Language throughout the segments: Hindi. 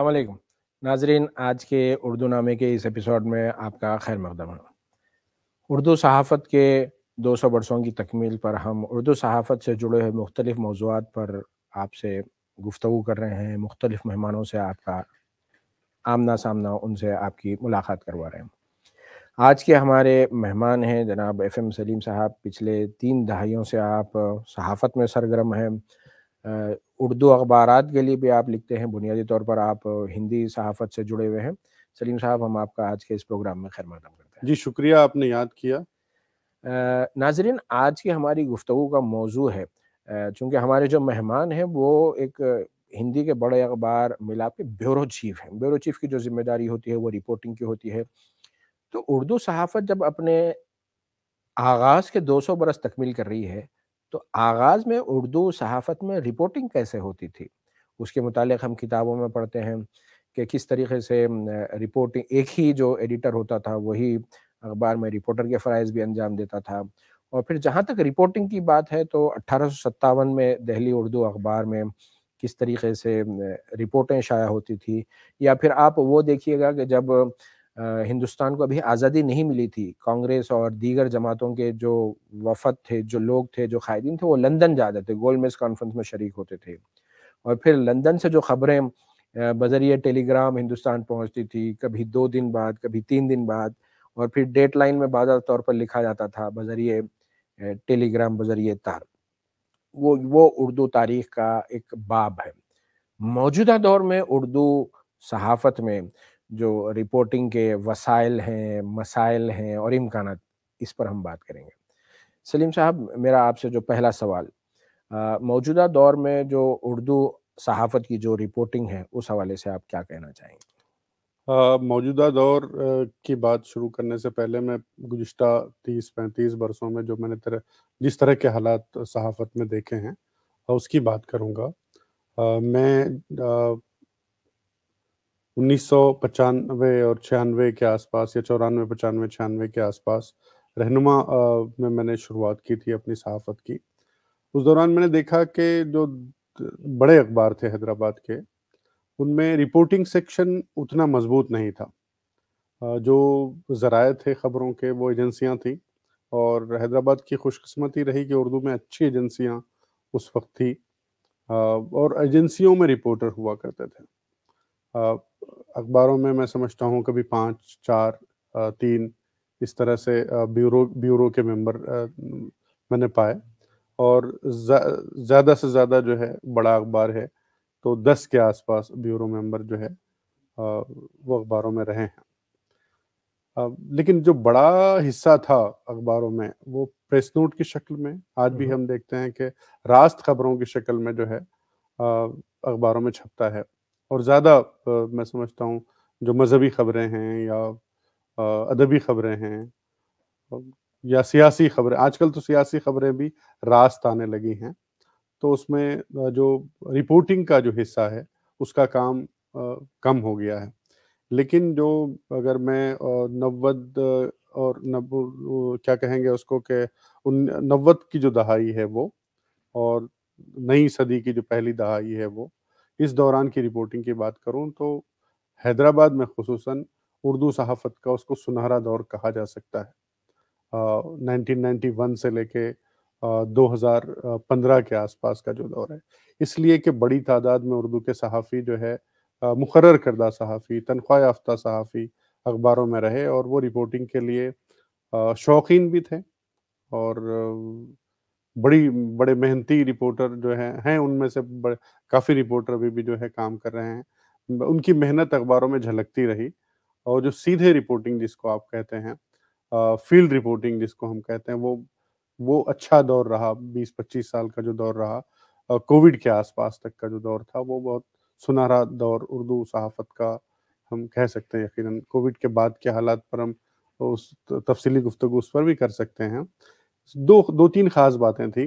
अलैक्म नाजरीन आज के उर्दू नामे के इस एपिसोड में आपका खैर मकदम है उर्दू सहाफ़त के 200 बरसों की तकमील पर हम उर्दू सहाफ़त से जुड़े हुए मुख्तलिफ़ मौजूद पर आपसे गुफ्तु कर रहे हैं मुख्तलिफ़ मेहमानों से आपका आमना सामना उनसे आपकी मुलाकात करवा रहे हैं आज के हमारे मेहमान हैं जनाब एफ एम सलीम साहब पिछले तीन दहाइयों से आप सहाफ़त में सरगर्म हैं उर्दू अखबार के लिए भी आप लिखते हैं बुनियादी तौर पर आप हिंदी सहाफत से जुड़े हुए हैं सलीम साहब हम आपका आज के इस प्रोग्राम में खैर मकदम करते हैं जी शुक्रिया आपने याद किया नाजरीन आज की हमारी गुफ्तु का मौजू है चूँकि हमारे जो मेहमान हैं वो एक हिंदी के बड़े अखबार मिलाप के ब्यूरो चीफ हैं ब्यूरो चीफ की जो जिम्मेदारी होती है वो रिपोर्टिंग की होती है तो उर्दू सहाफत जब अपने आगाज़ के 200 बरस तकमील कर रही है तो आगाज़ में उर्दू सहाफ़त में रिपोर्टिंग कैसे होती थी उसके मुतालिक हम किताबों में पढ़ते हैं कि किस तरीके से रिपोर्टिंग एक ही जो एडिटर होता था वही अखबार में रिपोर्टर के फ़रज़ भी अंजाम देता था और फिर जहाँ तक रिपोर्टिंग की बात है तो अट्ठारह में दहली उर्दू अखबार में किस तरीके से रिपोर्टें शाया होती थी या फिर आप वो देखिएगा कि जब हिंदुस्तान को अभी आज़ादी नहीं मिली थी कांग्रेस और दीगर जमातों के जो वफद थे जो लोग थे जो कायदीन थे वो लंदन जाते थे गोल्ड मेज कॉन्फ्रेंस में शरीक होते थे और फिर लंदन से जो खबरें बजरिए टेलीग्राम हिंदुस्तान पहुंचती थी कभी दो दिन बाद कभी तीन दिन बाद और फिर डेट लाइन में बाज़ा तौर पर लिखा जाता था बजरिए टेलीग्राम बजरिए तार वो वो उर्दू तारीख का एक बाब है मौजूदा दौर में उर्दू सहाफ़त में जो रिपोर्टिंग के वसाइल हैं मसाइल हैं और इम्कान इस पर हम बात करेंगे सलीम साहब मेरा आपसे जो पहला सवाल मौजूदा दौर में जो उर्दू सहाफ़त की जो रिपोर्टिंग है उस हवाले से आप क्या कहना चाहेंगे मौजूदा दौर की बात शुरू करने से पहले मैं गुज्त तीस पैंतीस बरसों में जो मैंने तरह जिस तरह के हालात सहाफ़त में देखे हैं उसकी बात करूँगा मैं आ, उन्नीस और छियानवे के आसपास या चौरानवे पचानवे छियानवे के आसपास रहनुमा में मैंने शुरुआत की थी अपनी सहाफ़त की उस दौरान मैंने देखा कि जो बड़े अखबार थे हैदराबाद के उनमें रिपोर्टिंग सेक्शन उतना मजबूत नहीं था जो ज़राए थे ख़बरों के वो एजेंसियां थी और हैदराबाद की खुशकस्मती रही कि उर्दू में अच्छी एजेंसियां उस वक्त थी और एजेंसियों में रिपोर्टर हुआ करते थे अखबारों में मैं समझता हूँ कभी पाँच चार तीन इस तरह से ब्यूरो ब्यूरो के मेंबर मैंने पाए और ज़्यादा से ज़्यादा जो है बड़ा अखबार है तो दस के आसपास ब्यूरो मेंबर जो है वो अखबारों में रहे हैं लेकिन जो बड़ा हिस्सा था अखबारों में वो प्रेस नोट की शक्ल में आज भी हम देखते हैं कि रास्त खबरों की शक्ल में जो है अखबारों में छपता है और ज़्यादा मैं समझता हूँ जो मजहबी खबरें हैं या अदबी खबरें हैं या सियासी खबरें आजकल तो सियासी खबरें भी रास्त आने लगी हैं तो उसमें जो रिपोर्टिंग का जो हिस्सा है उसका काम कम हो गया है लेकिन जो अगर मैं नवद और नब क्या कहेंगे उसको कि नवद की जो दहाई है वो और नई सदी की जो पहली दहाई है वो इस दौरान की रिपोर्टिंग की बात करूँ तो हैदराबाद में खसूस उर्दू सहाफ़त का उसको सुनहरा दौर कहा जा सकता है नाइनटीन 1991 से लेके दो हज़ार पंद्रह के आसपास का जो दौर है इसलिए कि बड़ी तादाद में उर्दू के सहाफ़ी जो है मुकर करदा सहाफ़ी तनख्वाह याफ्ता सहाफ़ी अखबारों में रहे और वो रिपोर्टिंग के लिए शौकीन भी थे और बड़ी बड़े मेहनती रिपोर्टर जो है हैं उनमें से काफ़ी रिपोर्टर अभी भी जो है काम कर रहे हैं उनकी मेहनत अखबारों में झलकती रही और जो सीधे रिपोर्टिंग जिसको आप कहते हैं फील्ड रिपोर्टिंग जिसको हम कहते हैं वो वो अच्छा दौर रहा बीस पच्चीस साल का जो दौर रहा कोविड के आसपास तक का जो दौर था वो बहुत सुनहरा दौर उर्दू सहाफत का हम कह सकते हैं यकीनन कोविड के बाद के हालात पर हम उस तफसली गुफ्तु उस पर भी कर सकते हैं दो दो तीन खास बातें थी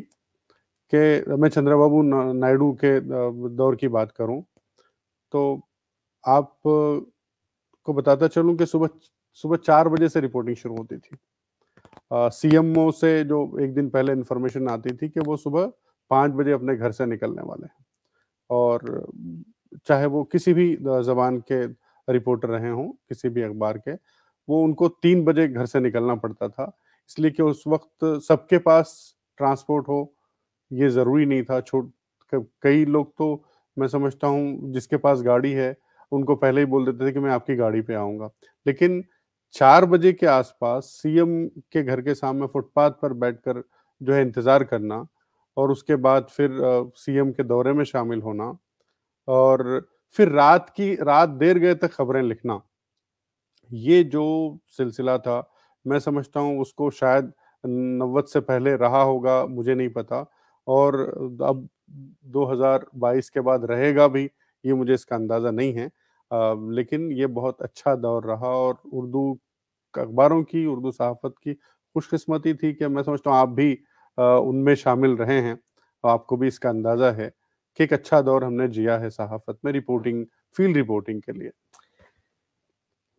कि मैं चंद्रबाबू नायडू के दौर की बात करूं तो आप को बताता चलूं कि सुबह सुबह चार बजे से रिपोर्टिंग शुरू होती थी सीएमओ से जो एक दिन पहले इन्फॉर्मेशन आती थी कि वो सुबह पाँच बजे अपने घर से निकलने वाले हैं और चाहे वो किसी भी जबान के रिपोर्टर रहे हों किसी भी अखबार के वो उनको तीन बजे घर से निकलना पड़ता था इसलिए कि उस वक्त सबके पास ट्रांसपोर्ट हो ये ज़रूरी नहीं था छोट कई लोग तो मैं समझता हूँ जिसके पास गाड़ी है उनको पहले ही बोल देते थे कि मैं आपकी गाड़ी पे आऊँगा लेकिन चार बजे के आसपास सीएम के घर के सामने फुटपाथ पर बैठकर जो है इंतज़ार करना और उसके बाद फिर सीएम के दौरे में शामिल होना और फिर रात की रात देर गए तक खबरें लिखना ये जो सिलसिला था मैं समझता हूँ उसको शायद नब्बे से पहले रहा होगा मुझे नहीं पता और अब 2022 के बाद रहेगा भी ये मुझे इसका अंदाज़ा नहीं है आ, लेकिन ये बहुत अच्छा दौर रहा और उर्दू अखबारों की उर्दू सहाफ़त की खुशकस्मती थी कि मैं समझता हूँ आप भी उनमें शामिल रहे हैं तो आपको भी इसका अंदाज़ा है कि एक अच्छा दौर हमने जिया है सहाफ़त में रिपोर्टिंग फील्ड रिपोर्टिंग के लिए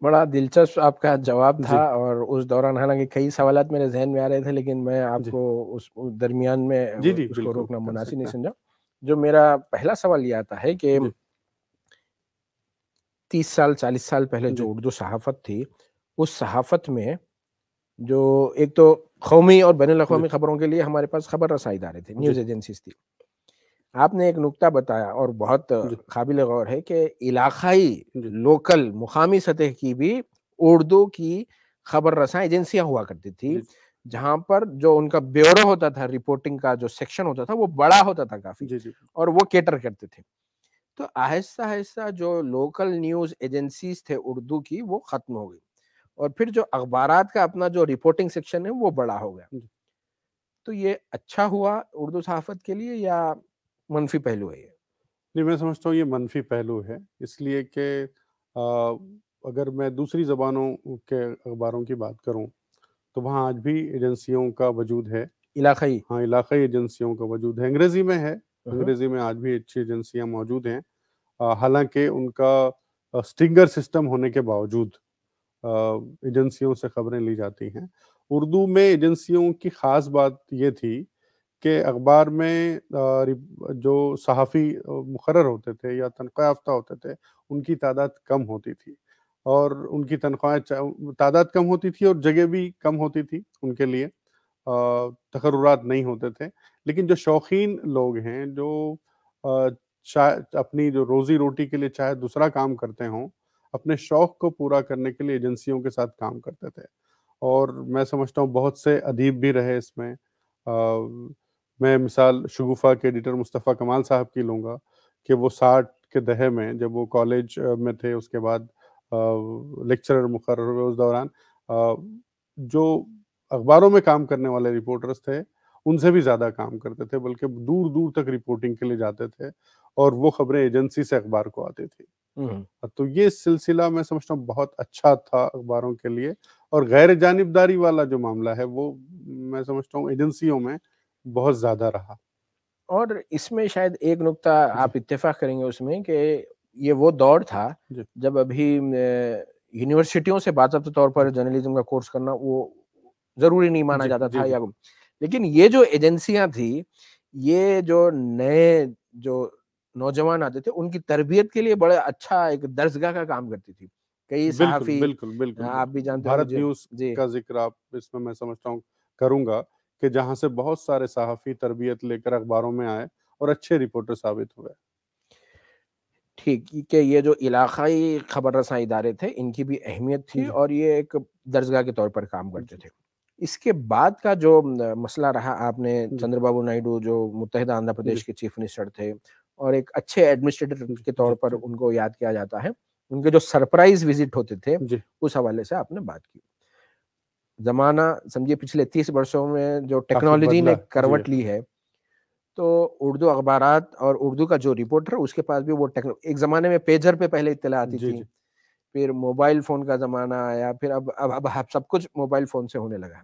बड़ा दिलचस्प आपका जवाब था और उस दौरान हालांकि कई सवाल मेरे जहन में आ रहे थे लेकिन मैं आपको उस दरमियान में जी जी, उसको रोकना मुनासिब नहीं समझा जो मेरा पहला सवाल ये आता है कि तीस साल चालीस साल पहले जो उर्दू सहाफत थी उस सहाफत में जो एक तो कौमी और बैन अवी खबरों के लिए हमारे पास खबर रसाई थे न्यूज़ एजेंसी थी आपने एक नुकता बताया और बहुत काबिल गौर है कि इलाकाई लोकल मुकामी सतह की भी उर्दू की खबर रसा एजेंसियां हुआ करती थी जहां पर जो उनका ब्यूरो होता था रिपोर्टिंग का जो सेक्शन होता था वो बड़ा होता था काफी जी जी। और वो केटर करते थे तो आहिस्ता आहिस्ता जो लोकल न्यूज एजेंसी थे उर्दू की वो खत्म हो गई और फिर जो अखबार का अपना जो रिपोर्टिंग सेक्शन है वो बड़ा हो गया तो ये अच्छा हुआ उर्दू सहाफत के लिए या मनफी पहलू है ये मैं समझता हूँ ये मनफी पहलू है इसलिए कि अगर मैं दूसरी ज़बानों के अखबारों की बात करूँ तो वहाँ आज भी एजेंसियों का वजूद है इलाकई हाँ इलाकई एजेंसियों का वजूद है अंग्रेज़ी में है अंग्रेज़ी में आज भी अच्छी एजेंसियाँ मौजूद हैं हालांकि उनका स्टिंगर सिस्टम होने के बावजूद एजेंसियों से खबरें ली जाती हैं उर्दू में एजेंसियों की खास बात यह थी के अखबार में जो सहाफ़ी मुकर होते थे या तनख्वाह याफ्ता होते थे उनकी तादाद कम होती थी और उनकी तनख्वाहें तादाद कम होती थी और जगह भी कम होती थी उनके लिए तकर्रात नहीं होते थे लेकिन जो शौकीन लोग हैं जो अपनी जो रोज़ी रोटी के लिए चाहे दूसरा काम करते हों अपने शौक़ को पूरा करने के लिए एजेंसियों के साथ काम करते थे और मैं समझता हूँ बहुत से अदीब भी रहे इसमें मैं मिसाल शगुफा के एडिटर मुस्तफ़ा कमाल साहब की लूँगा कि वो साठ के दहे में जब वो कॉलेज में थे उसके बाद लेक्चरर मुकर हुए उस दौरान जो अखबारों में काम करने वाले रिपोर्टर्स थे उनसे भी ज़्यादा काम करते थे बल्कि दूर दूर तक रिपोर्टिंग के लिए जाते थे और वो खबरें एजेंसी से अखबार को आती थी तो ये सिलसिला मैं समझता हूँ बहुत अच्छा था अखबारों के लिए और गैर जानबदारी वाला जो मामला है वो मैं समझता हूँ एजेंसियों में बहुत ज़्यादा रहा और इसमें शायद एक नुकता आप इतफाक करेंगे उसमें कि ये वो दौर था जब अभी यूनिवर्सिटियों से बाबा तौर पर जर्नलिज्म का कोर्स करना वो ज़रूरी नहीं माना जाता था या लेकिन ये जो एजेंसियां थी ये जो नए जो नौजवान आते थे उनकी तरबियत के लिए बड़ा अच्छा एक दर्जगा का काम करती थी कई बिल्कुल, बिल्कुल बिल्कुल आप भी जानते भारत न्यूज का जिक्र आप इसमें मैं समझता हूँ करूंगा कि जहां से बहुत सारे सहाफ़ी तरबियत लेकर अखबारों में आए और अच्छे रिपोर्टर साबित हुए ठीक कि ये जो इलाकाई खबर रसा इदारे थे इनकी भी अहमियत थी और ये एक दर्जगा के तौर पर काम करते थे इसके बाद का जो मसला रहा आपने चंद्रबाबू नायडू जो मुतहदा आंध्र प्रदेश के चीफ मिनिस्टर थे और एक अच्छे एडमिनिस्ट्रेटर के तौर पर उनको याद किया जाता है उनके जो सरप्राइज विजिट होते थे उस हवाले से आपने बात की ज़माना समझिए पिछले तीस वर्षों में जो टेक्नोलॉजी ने करवट ली है तो उर्दू अखबार और उर्दू का जो रिपोर्टर उसके पास भी वो टेक्नो एक ज़माने में पेजर पे पहले इतला आती थी फिर मोबाइल फ़ोन का ज़माना आया फिर अब अब अब आप सब कुछ मोबाइल फ़ोन से होने लगा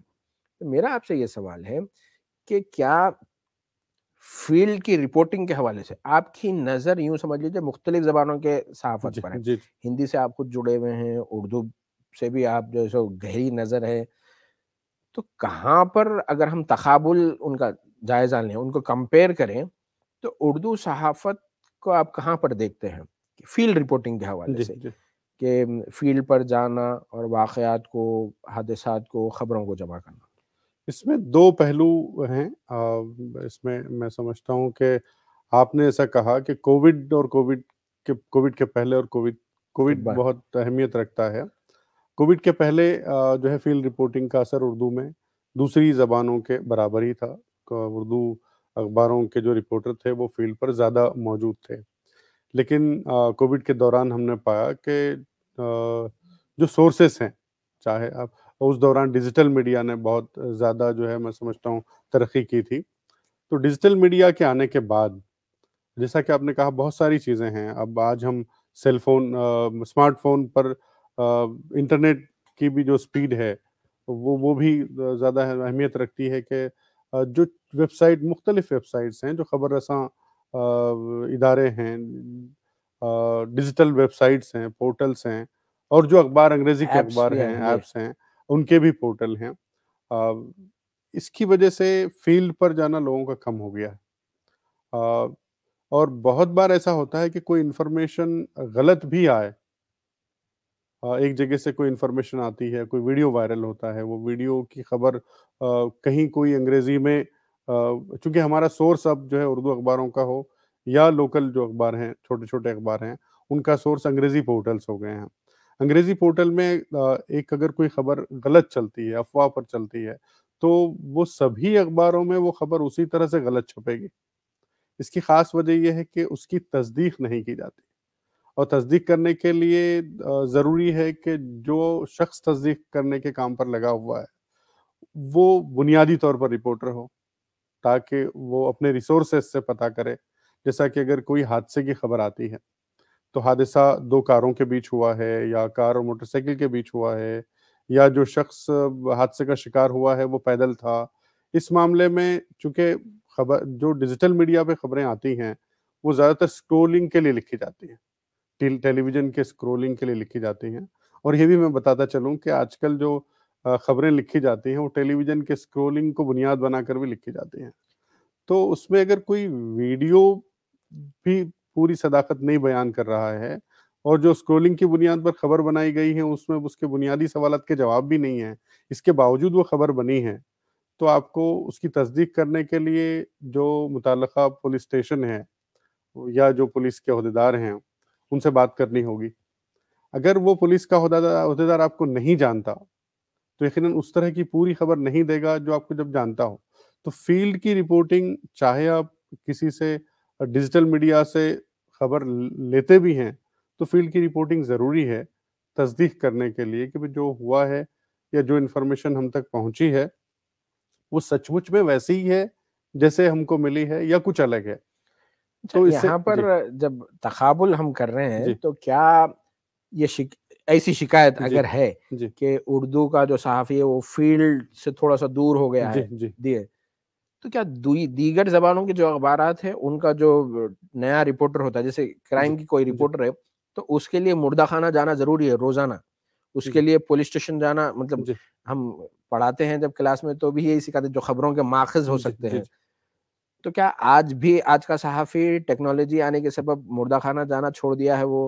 तो मेरा आपसे ये सवाल है कि क्या फील्ड की रिपोर्टिंग के हवाले से आपकी नज़र यूं समझ लीजिए मुख्तलिफ ज़बानों के सहाफ़त पर है हिंदी से आप खुद जुड़े हुए हैं उर्दू से भी आप जो है सो गहरी नज़र है तो कहाँ पर अगर हम तकाबुल उनका जायज़ा लें उनको कंपेयर करें तो उर्दू सहाफ़त को आप कहाँ पर देखते हैं फील्ड रिपोर्टिंग के हवाले से कि फील्ड पर जाना और वाक़ात को हादसा को ख़बरों को जमा करना इसमें दो पहलू हैं इसमें मैं समझता हूँ कि आपने ऐसा कहा कि कोविड और कोविड के कोविड के पहले और कोविड कोविड बहुत अहमियत रखता है कोविड के पहले जो है फील्ड रिपोर्टिंग का असर उर्दू में दूसरी ज़बानों के बराबर ही था उर्दू अखबारों के जो रिपोर्टर थे वो फील्ड पर ज़्यादा मौजूद थे लेकिन कोविड के दौरान हमने पाया कि जो सोर्सेस हैं चाहे आप उस दौरान डिजिटल मीडिया ने बहुत ज़्यादा जो है मैं समझता हूँ तरक्की की थी तो डिजिटल मीडिया के आने के बाद जैसा कि आपने कहा बहुत सारी चीज़ें हैं अब आज हम सेलफोन स्मार्टफोन पर इंटरनेट की भी जो स्पीड है वो वो भी ज़्यादा अहमियत रखती है कि जो वेबसाइट मुख्तलिफ वेबसाइट्स हैं जो खबर रसा इदारे हैं डिजिटल वेबसाइट्स हैं पोर्टल्स हैं और जो अखबार अंग्रेजी के अखबार हैं हाँ ऐप्स हैं उनके भी पोर्टल हैं इसकी वजह से फील्ड पर जाना लोगों का कम हो गया है और बहुत बार ऐसा होता है कि कोई इन्फॉर्मेशन गलत भी आए एक जगह से कोई इन्फॉर्मेशन आती है कोई वीडियो वायरल होता है वो वीडियो की खबर कहीं कोई अंग्रेजी में चूंकि हमारा सोर्स अब जो है उर्दू अखबारों का हो या लोकल जो अखबार हैं छोटे छोटे अखबार हैं उनका सोर्स अंग्रेजी पोर्टल्स हो गए हैं अंग्रेजी पोर्टल में एक अगर कोई खबर गलत चलती है अफवाह पर चलती है तो वो सभी अखबारों में वो खबर उसी तरह से गलत छपेगी इसकी खास वजह यह है कि उसकी तस्दीक नहीं की जाती और तस्दीक करने के लिए ज़रूरी है कि जो शख्स तस्दीक करने के काम पर लगा हुआ है वो बुनियादी तौर पर रिपोर्टर हो ताकि वो अपने रिसोर्सेस से पता करे जैसा कि अगर कोई हादसे की खबर आती है तो हादसा दो कारों के बीच हुआ है या कार और मोटरसाइकिल के बीच हुआ है या जो शख्स हादसे का शिकार हुआ है वो पैदल था इस मामले में चूंकि खबर जो डिजिटल मीडिया पे खबरें आती हैं वो ज़्यादातर स्क्रोलिंग के लिए लिखी जाती हैं टेलीविजन के स्क्रोलिंग के लिए लिखी जाती हैं और ये भी मैं बताता चलूँ कि आजकल जो खबरें लिखी जाती हैं वो टेलीविजन के स्क्रोलिंग को बुनियाद बनाकर भी लिखी जाती हैं तो उसमें अगर कोई वीडियो भी पूरी सदाकत नहीं बयान कर रहा है और जो स्क्रोलिंग की बुनियाद पर खबर बनाई गई है उसमें उसके बुनियादी सवाल के जवाब भी नहीं है इसके बावजूद वो खबर बनी है तो आपको उसकी तस्दीक करने के लिए जो मुतल पुलिस स्टेशन है या जो पुलिस के अहदेदार हैं उनसे बात करनी होगी अगर वो पुलिस का अहदेदार आपको नहीं जानता तो यकीन उस तरह की पूरी खबर नहीं देगा जो आपको जब जानता हो तो फील्ड की रिपोर्टिंग चाहे आप किसी से डिजिटल मीडिया से खबर लेते भी हैं तो फील्ड की रिपोर्टिंग ज़रूरी है तस्दीक करने के लिए कि जो हुआ है या जो इन्फॉर्मेशन हम तक पहुंची है वो सचमुच में वैसी ही है जैसे हमको मिली है या कुछ अलग है तो अच्छा, यहाँ पर जब तकबुल हम कर रहे हैं तो क्या ये शिक, ऐसी शिकायत अगर है कि उर्दू का जो सहाफ़ी है वो फील्ड से थोड़ा सा दूर हो गया है दिए तो क्या दीगर जबानों के जो अखबार है उनका जो नया रिपोर्टर होता है जैसे क्राइम की कोई रिपोर्टर है तो उसके लिए मुर्दा खाना जाना जरूरी है रोजाना उसके लिए पुलिस स्टेशन जाना मतलब हम पढ़ाते हैं जब क्लास में तो भी यही सिखाते जो खबरों के माखज हो सकते हैं तो क्या आज भी आज का सहाफी टेक्नोलॉजी आने के सब मुर्दा खाना जाना छोड़ दिया है वो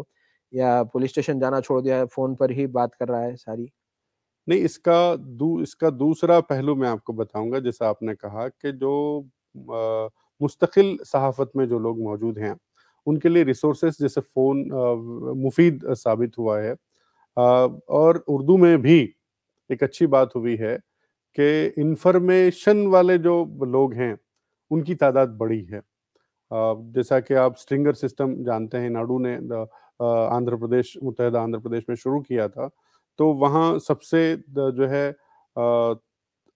या पुलिस स्टेशन जाना छोड़ दिया है फोन पर ही बात कर रहा है सारी नहीं इसका दू इसका दूसरा पहलू मैं आपको बताऊंगा जैसा आपने कहा कि जो मुस्तकिल सहाफत में जो लोग मौजूद हैं उनके लिए रिसोर्सेज जैसे फ़ोन मुफीद साबित हुआ है आ, और उर्दू में भी एक अच्छी बात हुई है कि इंफॉर्मेशन वाले जो लोग हैं उनकी तादाद बढ़ी है जैसा कि आप स्ट्रिंगर सिस्टम जानते हैं नाडू ने आंध्र प्रदेश मुतहद आंध्र प्रदेश में शुरू किया था तो वहाँ सबसे जो है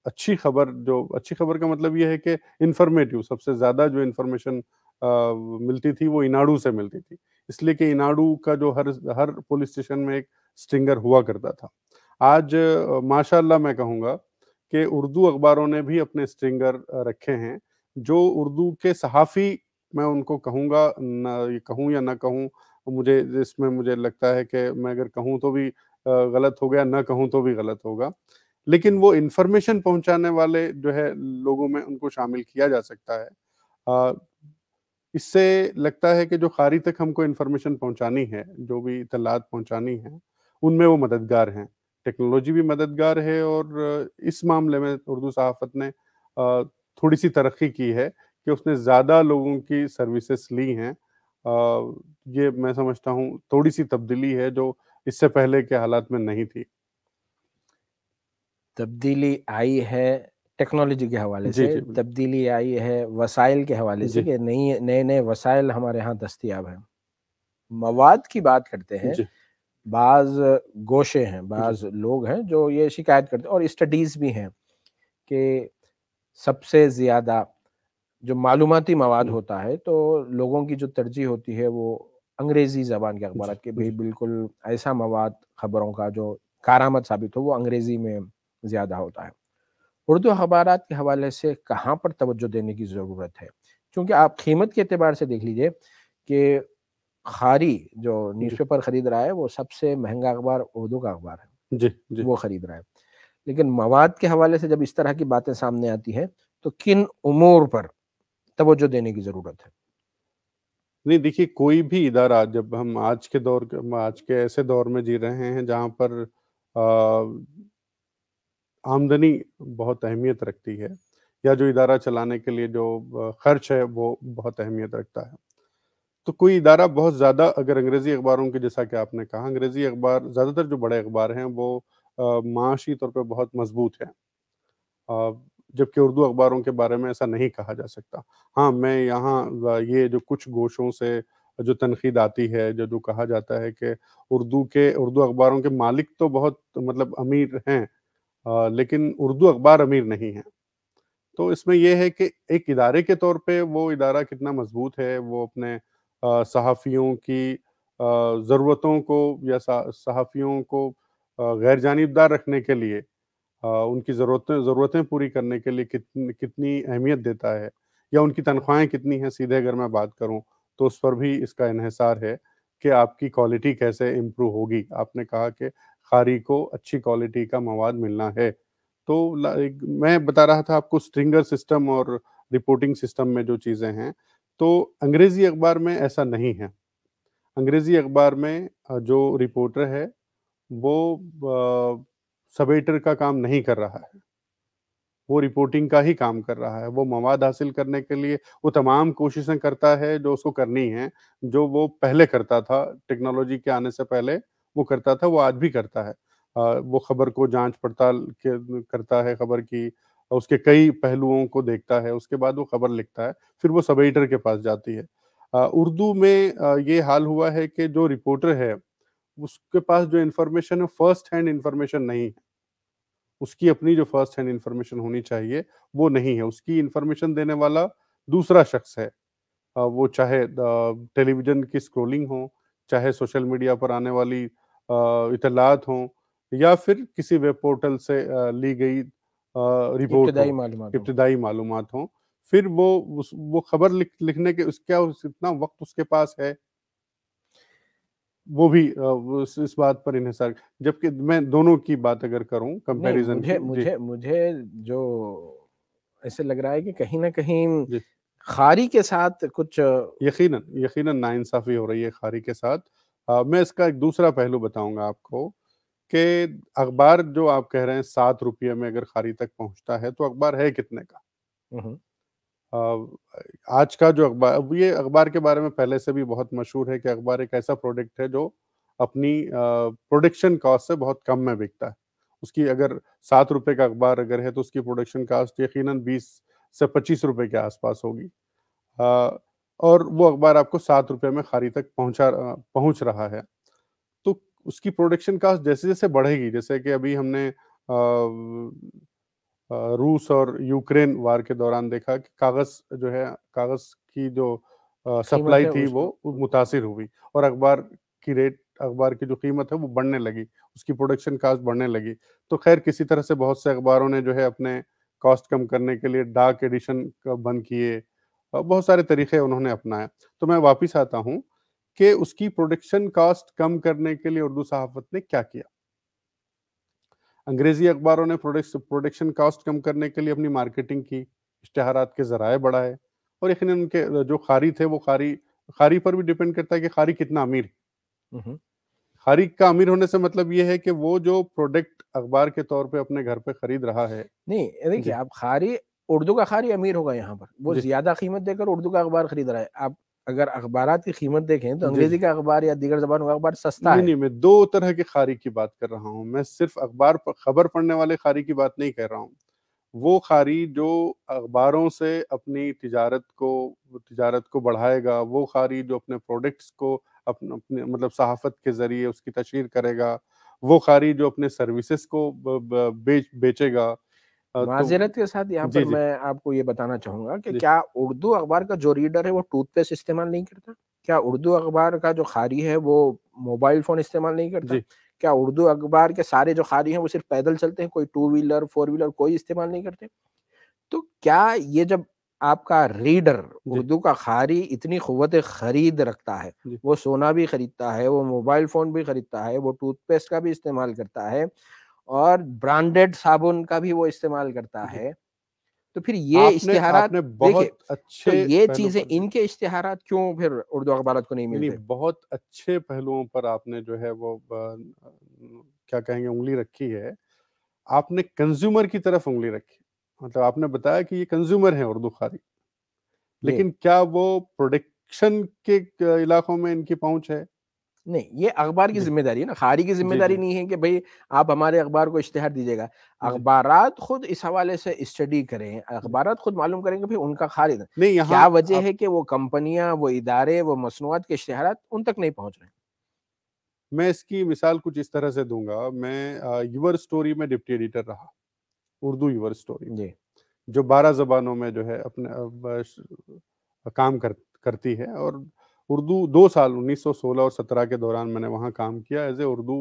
अच्छी खबर जो अच्छी खबर का मतलब यह है कि इन्फॉर्मेटिव सबसे ज़्यादा जो इन्फॉर्मेशन मिलती थी वो इनाडू से मिलती थी इसलिए कि इनाडू का जो हर हर पुलिस स्टेशन में एक स्ट्रिंगर हुआ करता था आज माशाल्लाह मैं कहूँगा कि उर्दू अखबारों ने भी अपने स्ट्रिंगर रखे हैं जो उर्दू के सहाफ़ी मैं उनको कहूँगा ना कहूँ या ना कहूँ मुझे इसमें मुझे लगता है कि मैं अगर कहूँ तो भी गलत हो गया ना कहूँ तो भी गलत होगा लेकिन वो इन्फॉर्मेशन पहुंचाने वाले जो है लोगों में उनको शामिल किया जा सकता है इससे लगता है कि जो खारी तक हमको इन्फॉर्मेशन पहुंचानी है जो भी इतलात पहुंचानी है उनमें वो मददगार हैं टेक्नोलॉजी भी मददगार है और इस मामले में उर्दू सहाफ़त ने थोड़ी सी तरक्की की है कि उसने ज़्यादा लोगों की सर्विसेस ली हैं ये मैं समझता हूँ थोड़ी सी तब्दीली है जो इससे पहले के हालात में नहीं थी तब्दीली आई है टेक्नोलॉजी के हवाले से तब्दीली आई है वसाइल के हवाले से कि नई नए नए वसाइल हमारे यहाँ दस्तियाब हैं मवाद की बात करते हैं बाज गोशे हैं बाज लोग हैं जो ये शिकायत करते हैं और स्टडीज़ भी हैं कि सबसे ज़्यादा जो मालूमती मवाद होता है तो लोगों की जो तरजीह होती है वो अंग्रेज़ी ज़बान के अखबार के भी बिल्कुल ऐसा मवाद खबरों का जो कारामद साबित हो वो अंग्रेज़ी में ज़्यादा होता है उर्दू अखबार के हवाले से कहाँ पर तवज्जो देने की ज़रूरत है क्योंकि आप कीमत के अतबार से देख लीजिए कि खारी जो न्यूज़पेपर ख़रीद रहा है वो सबसे महंगा अखबार उर्दू का अखबार है जी, जी वो ख़रीद रहा है लेकिन मवाद के हवाले से जब इस तरह की बातें सामने आती हैं तो किन उमूर पर तवज्जो देने की ज़रूरत है नहीं देखिए कोई भी इदारा जब हम आज के दौर आज के ऐसे दौर में जी रहे हैं जहाँ पर आमदनी बहुत अहमियत रखती है या जो इदारा चलाने के लिए जो खर्च है वो बहुत अहमियत रखता है तो कोई इदारा बहुत ज़्यादा अगर अंग्रेज़ी अखबारों के जैसा कि आपने कहा अंग्रेज़ी अखबार ज़्यादातर जो बड़े अखबार हैं वो माशी तौर पर बहुत मजबूत है जबकि उर्दू अखबारों के बारे में ऐसा नहीं कहा जा सकता हाँ मैं यहाँ ये जो कुछ गोशों से जो तनखीद आती है जो जो कहा जाता है कि उर्दू के उर्दू अखबारों के मालिक तो बहुत मतलब अमीर हैं लेकिन उर्दू अखबार अमीर नहीं है तो इसमें यह है कि एक इदारे के तौर पे वो इदारा कितना मजबूत है वो अपने सहाफ़ियों की ज़रूरतों को या सहाफ़ियों को गैर जानबदार रखने के लिए उनकी ज़रूरतें ज़रूरतें पूरी करने के लिए कितनी कितनी अहमियत देता है या उनकी तनख्वाहें कितनी हैं सीधे अगर मैं बात करूं तो उस पर भी इसका इहसार है कि आपकी क्वालिटी कैसे इम्प्रूव होगी आपने कहा कि खारी को अच्छी क्वालिटी का मवाद मिलना है तो मैं बता रहा था आपको स्ट्रिंगर सिस्टम और रिपोर्टिंग सिस्टम में जो चीज़ें हैं तो अंग्रेज़ी अखबार में ऐसा नहीं है अंग्रेज़ी अखबार में जो रिपोर्टर है वो सबेटर का काम नहीं कर रहा है वो रिपोर्टिंग का ही काम कर रहा है वो मवाद हासिल करने के लिए वो तमाम कोशिशें करता है जो उसको करनी है जो वो पहले करता था टेक्नोलॉजी के आने से पहले वो करता था वो आज भी करता है आ, वो खबर को जांच पड़ताल करता है खबर की उसके कई पहलुओं को देखता है उसके बाद वो खबर लिखता है फिर वो सबेटर के पास जाती है उर्दू में आ, ये हाल हुआ है कि जो रिपोर्टर है उसके पास जो इन्फॉर्मेशन है फर्स्ट हैंड इन्फॉर्मेशन नहीं है उसकी अपनी जो फर्स्ट हैंड इन्फॉर्मेशन होनी चाहिए वो नहीं है उसकी इन्फॉर्मेशन देने वाला दूसरा शख्स है वो चाहे टेलीविजन की स्क्रोलिंग हो चाहे सोशल मीडिया पर आने वाली इतलात हो या फिर किसी वेब पोर्टल से ली गई रिपोर्ट इब्तदाई मालूम हो फिर वो वो खबर लिख, लिखने के उसका इतना वक्त उसके पास है वो भी इस बात पर इन्हें जबकि मैं दोनों की बात अगर करूं कंपैरिजन मुझे मुझे मुझे जो ऐसे लग रहा है कि कहीं ना कहीं खारी के साथ कुछ यकीनन यकीनन नाइंसाफी हो रही है खारी के साथ आ, मैं इसका एक दूसरा पहलू बताऊंगा आपको कि अखबार जो आप कह रहे हैं सात रुपये में अगर खारी तक पहुंचता है तो अखबार है कितने का हम्म। आज का जो अखबार अब ये अखबार के बारे में पहले से भी बहुत मशहूर है कि अखबार एक ऐसा प्रोडक्ट है जो अपनी प्रोडक्शन कॉस्ट से बहुत कम में बिकता है उसकी अगर सात रुपए का अखबार अगर है तो उसकी प्रोडक्शन कास्ट यकीन बीस से पच्चीस रुपए के आसपास होगी आ, और वो अखबार आपको सात रुपए में खारी तक पहुंचा पहुंच रहा है तो उसकी प्रोडक्शन कास्ट जैसे जैसे बढ़ेगी जैसे कि अभी हमने रूस और यूक्रेन वार के दौरान देखा कि कागज जो है कागज की जो सप्लाई थी वो मुतासर हुई और अखबार की रेट अखबार की जो कीमत है वो बढ़ने लगी उसकी प्रोडक्शन कास्ट बढ़ने लगी तो खैर किसी तरह से बहुत से अखबारों ने जो है अपने कॉस्ट कम करने के लिए डार्क एडिशन बंद किए बहुत सारे तरीके उन्होंने अपनाया तो मैं वापस आता हूँ कि उसकी प्रोडक्शन कास्ट कम करने के लिए उर्दू सहाफत ने क्या किया अंग्रेजी अखबारों ने प्रोडक्शन कास्ट कम करने के लिए अपनी मार्केटिंग की इश्तहारात के जराए बढ़ाए और यकीन उनके जो खारी थे वो खारी खारी पर भी डिपेंड करता है कि खारी कितना अमीर है हम्म। खारी का अमीर होने से मतलब ये है कि वो जो प्रोडक्ट अखबार के तौर पे अपने घर पे खरीद रहा है नहीं देखिए आप खारी उर्दू का खारी अमीर होगा यहाँ पर वो ज्यादा कीमत देकर उर्दू का अखबार खरीद रहा है आप अगर अखबार की कीमत देखें तो अंग्रेजी का अखबार या दीगर जबान का अखबार सस्ता नहीं, है नहीं मैं दो तरह के खारी की बात कर रहा हूँ मैं सिर्फ अखबार खबर पढ़ने वाले खारी की बात नहीं कर रहा हूँ वो खारी जो अखबारों से अपनी तजारत को तजारत को बढ़ाएगा वो खारी जो अपने प्रोडक्ट्स को अपने, अपने मतलब सहाफत के ज़रिए उसकी तशहर करेगा वो खारी जो अपने सर्विसेज को बेच बेचेगा तो माजरत के साथ यहाँ पर मैं आपको ये बताना चाहूंगा कि क्या उर्दू अखबार का जो रीडर है वो टूथपेस्ट इस्तेमाल नहीं करता क्या उर्दू अखबार का जो खारी है वो मोबाइल फोन इस्तेमाल नहीं करता क्या उर्दू अखबार के सारे जो खारी हैं वो सिर्फ पैदल चलते हैं कोई टू व्हीलर फोर व्हीलर कोई इस्तेमाल नहीं करते तो क्या ये जब आपका रीडर उर्दू का खारी इतनी खुवत खरीद रखता है वो सोना भी खरीदता है वो मोबाइल फोन भी खरीदता है वो टूथपेस्ट का भी इस्तेमाल करता है और ब्रांडेड साबुन का भी वो इस्तेमाल करता है तो फिर ये इश्तेहार देखिए तो अच्छे तो ये चीजें इनके इश्तेहार क्यों फिर उर्दू अखबार को नहीं मिली बहुत अच्छे पहलुओं पर आपने जो है वो क्या कहेंगे उंगली रखी है आपने कंज्यूमर की तरफ उंगली रखी मतलब आपने बताया कि ये कंज्यूमर है उर्दू खारी लेकिन क्या वो प्रोडक्शन के इलाकों में इनकी पहुंच है नहीं ये अखबार की जिम्मेदारी है ना खारी की जिम्मेदारी नहीं है कि भाई आप हमारे अखबार को इश्तेहार दीजिएगा अखबार खुद इस हवाले से स्टडी करें अखबार खुद मालूम करेंगे भाई उनका खारिद नहीं क्या वजह आप... है कि वो कंपनियां वो इदारे वो मसनूआत के इश्तेहार उन तक नहीं पहुंच रहे मैं इसकी मिसाल कुछ इस तरह से दूंगा मैं यूवर स्टोरी में डिप्टी एडिटर रहा उर्दू यूवर स्टोरी जी जो बारह जबानों में जो है अपने काम कर, करती है और उर्दू दो साल 1916 और 17 के दौरान मैंने वहाँ काम किया as a Urdu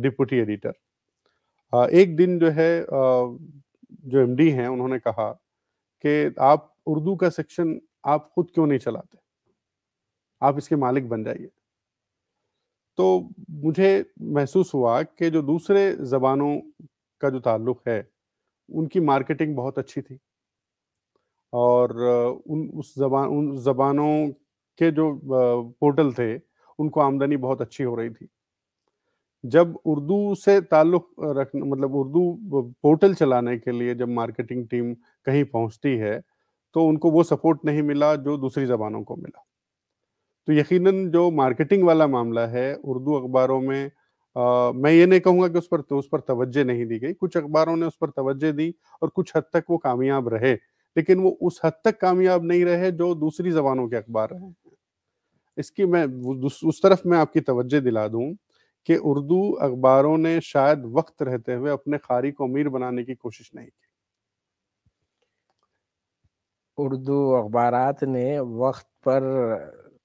deputy editor एक दिन जो है जो एमडी हैं उन्होंने कहा कि आप उर्दू का सेक्शन आप खुद क्यों नहीं चलाते आप इसके मालिक बन जाइए तो मुझे महसूस हुआ कि जो दूसरे ज़बानों का जो ताल्लुक है उनकी मार्केटिंग बहुत अच्छी थी और उन उस जबान उन जबानों के जो पोर्टल थे उनको आमदनी बहुत अच्छी हो रही थी जब उर्दू से ताल्लुक रख मतलब उर्दू पोर्टल चलाने के लिए जब मार्केटिंग टीम कहीं पहुंचती है तो उनको वो सपोर्ट नहीं मिला जो दूसरी ज़बानों को मिला तो यकीनन जो मार्केटिंग वाला मामला है उर्दू अखबारों में आ, मैं ये नहीं कहूँगा कि उस पर तो उस पर तवज्जो नहीं दी गई कुछ अखबारों ने उस पर तवज्जो दी और कुछ हद तक वो कामयाब रहे लेकिन वो उस हद तक कामयाब नहीं रहे जो दूसरी जबानों के अखबार रहे इसकी मैं उस तरफ मैं आपकी तवज्जो दिला दूं कि उर्दू अखबारों ने शायद वक्त रहते हुए अपने खारी को अमीर बनाने की कोशिश नहीं की उर्दू अखबार ने वक्त पर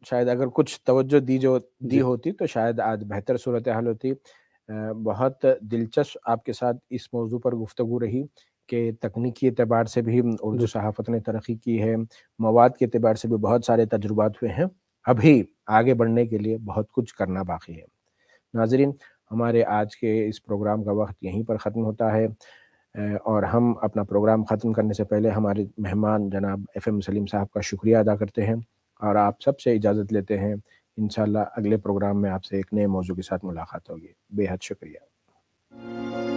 शायद अगर कुछ तवज्जो दी जो दी होती तो शायद आज बेहतर सूरत हाल होती बहुत दिलचस्प आपके साथ इस मौजू पर गुफ्तु रही कि तकनीकी अतबार से भी उर्दू सहाफ़त ने तरक्की की है मवाद के अतबार से भी बहुत सारे तजुर्बात हुए हैं अभी आगे बढ़ने के लिए बहुत कुछ करना बाकी है नाजरीन हमारे आज के इस प्रोग्राम का वक्त यहीं पर ख़त्म होता है और हम अपना प्रोग्राम ख़त्म करने से पहले हमारे मेहमान जनाब एफ एम सलीम साहब का शुक्रिया अदा करते हैं और आप सबसे इजाज़त लेते हैं इन अगले प्रोग्राम में आपसे एक नए मौजू के साथ मुलाकात होगी बेहद शुक्रिया